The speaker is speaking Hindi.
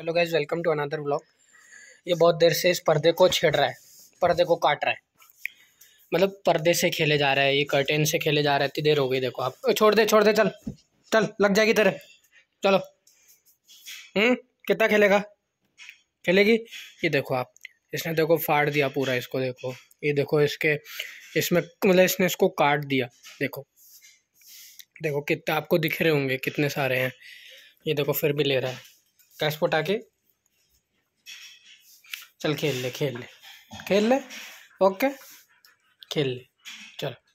hello guys welcome to another blog ये बहुत देर से इस पर्दे को छेड़ रहा है पर्दे को काट रहा है मतलब पर्दे से खेले जा रहा है ये कर्टेन से खेले जा रहा है इतनी देर हो गई देखो आप छोड़ दे छोड़ दे चल चल लग जाएगी तेरे चलो हम्म कितना खेलेगा खेलेगी ये देखो आप इसने देखो फाड़ दिया पूरा इसको देखो ये देखो इसके इसमें मतलब इसने इसको काट दिया देखो देखो कितना आपको दिख रहे होंगे कितने सारे हैं ये देखो फिर भी ले रहा है कैश पटा के चल खेल ले खेल ले खेल ले ओके खेल ले चलो